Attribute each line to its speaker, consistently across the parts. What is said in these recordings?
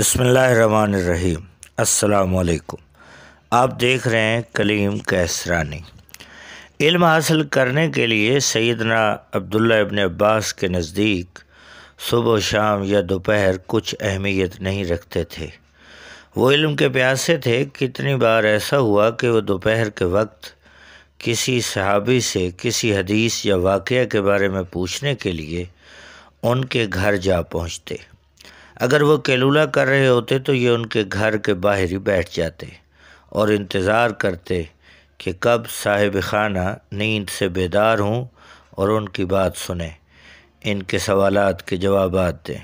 Speaker 1: बसमीम अल्लाम आप देख रहे हैं कलीम कैसरानी इल्म हासिल करने के लिए सैदना अब्दुल्ल अबन अब्बास के नज़दीक सुबह शाम या दोपहर कुछ अहमियत नहीं रखते थे वो इल्म के प्यासे थे कितनी बार ऐसा हुआ कि वो दोपहर के वक्त किसी सहाबी से किसी हदीस या वाक़ के बारे में पूछने के लिए उनके घर जा पहुँचते अगर वो कैलूला कर रहे होते तो ये उनके घर के बाहर ही बैठ जाते और इंतज़ार करते कि कब साहिब खाना नींद से बेदार हों और उनकी बात सुने इनके सवाल के जवाब दें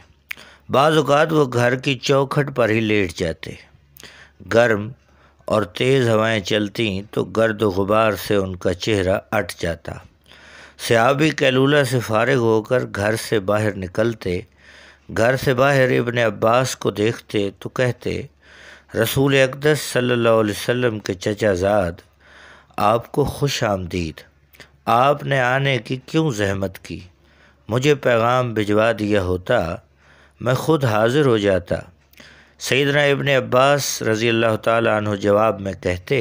Speaker 1: बाज़ात वो घर की चौखट पर ही लेट जाते गर्म और तेज़ हवाएं चलती तो गर्द गुबार से उनका चेहरा अट जाता सयाबी कैलूला से फारग होकर घर से बाहर निकलते घर से बाहर इबन अब्बास को देखते तो कहते रसूल अकदस सल्लल्लाहु अलैहि वसल्लम के चचाजाद आपको खुश आमदीद आपने आने की क्यों जहमत की मुझे पैगाम भिजवा दिया होता मैं खुद हाजिर हो जाता सैदना इबन अब्बास रज़ी अल्लाह तु जवाब में कहते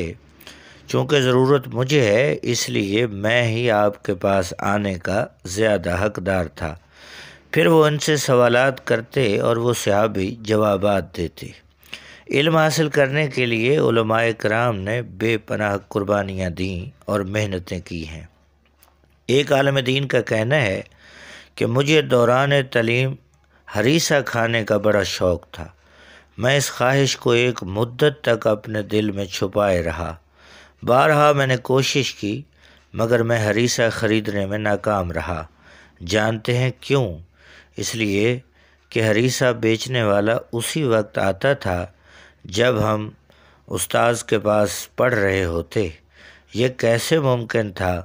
Speaker 1: चूँकि ज़रूरत मुझे है इसलिए मैं ही आपके पास आने का ज़्यादा हकदार था फिर वो उनसे सवाल करते और वो सहाबी जवाब देते इल्म हासिल करने के लिए कराम ने बेपनाह कुर्बानियाँ दी और मेहनतें की हैं एक आलम दीन का कहना है कि मुझे दौरान तलीम हरीसा खाने का बड़ा शौक़ था मैं इस ख्वाहिश को एक मुद्दत तक अपने दिल में छुपाए रहा बारहा मैंने कोशिश की मगर मैं हरीसा ख़रीदने में नाकाम रहा जानते हैं क्यों इसलिए कि हरीसा बेचने वाला उसी वक्त आता था जब हम उस्ताज के पास पढ़ रहे होते यह कैसे मुमकिन था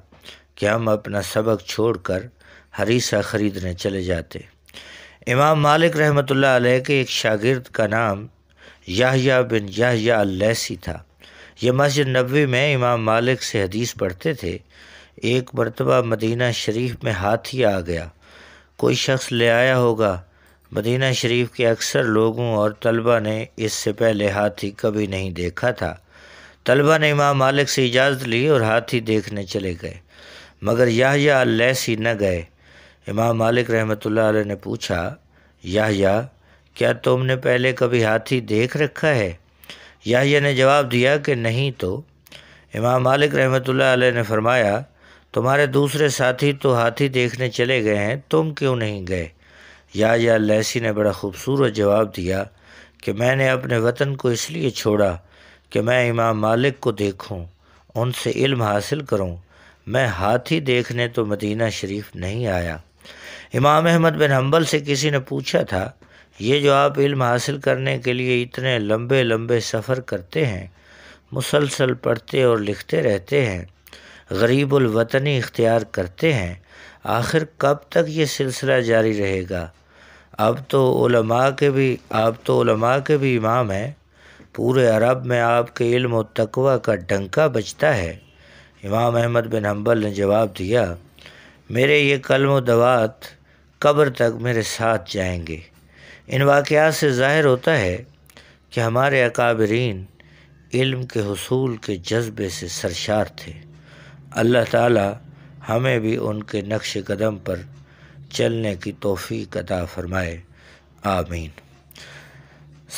Speaker 1: कि हम अपना सबक छोड़कर हरीसा ख़रीदने चले जाते इमाम मालिक रहमतुल्लाह अलैह के एक शागिर्द का नाम याहिया बिन याहिया अलैसी था यह मस्जिद नबी में इमाम मालिक से हदीस पढ़ते थे एक मरतबा मदीना शरीफ में हाथी आ गया कोई शख्स ले आया होगा मदीना शरीफ के अक्सर लोगों और तलबा ने इससे पहले हाथी कभी नहीं देखा था तलबा ने इमाम मालिक से इजाज़त ली और हाथी देखने चले गए मगर याहिया लैसी न गए इमाम मालिक रहमत ने पूछा याहिया क्या तुमने पहले कभी हाथी देख रखा है याहिया ने जवाब दिया कि नहीं तो इमाम मालिक रहमत ने फरमाया तुम्हारे दूसरे साथी तो हाथी देखने चले गए हैं तुम क्यों नहीं गए या या लैसी ने बड़ा खूबसूरत जवाब दिया कि मैंने अपने वतन को इसलिए छोड़ा कि मैं इमाम मालिक को देखूं, उनसे इल्म हासिल करूं। मैं हाथी देखने तो मदीना शरीफ नहीं आया इमाम अहमद बिन हम्बल से किसी ने पूछा था ये जो आप इल्म हासिल करने के लिए इतने लंबे लंबे सफ़र करते हैं मुसलसल पढ़ते और लिखते रहते हैं वतनी इख्तियार करते हैं आखिर कब तक ये सिलसिला जारी रहेगा अब तो उलमा के भी आप तो उलमा के भी इमाम हैं पूरे अरब में आपके इल्म और तकवा का डंका बचता है इमाम अहमद बिन हम्बल ने जवाब दिया मेरे ये कलम दवात कब्र तक मेरे साथ जाएंगे इन वाक़ात से ज़ाहिर होता है कि हमारे अकाबरीन इल्म के हसूल के जज्बे से सरशार थे अल्लाह ताला हमें भी उनके नक्श कदम पर चलने की तोफ़ी अदा फ़रमाए आमीन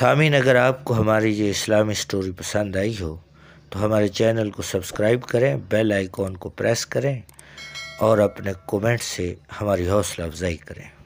Speaker 1: सामीन अगर आपको हमारी ये इस्लामी स्टोरी पसंद आई हो तो हमारे चैनल को सब्सक्राइब करें बेल आइकॉन को प्रेस करें और अपने कमेंट से हमारी हौसला अफजाई करें